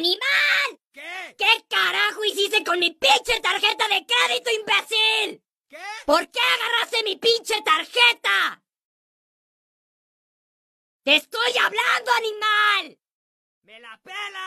¡Animal! ¿Qué? ¿Qué carajo hiciste con mi pinche tarjeta de crédito, imbécil? ¿Qué? ¿Por qué agarraste mi pinche tarjeta? ¡Te estoy hablando, animal! ¡Me la pela!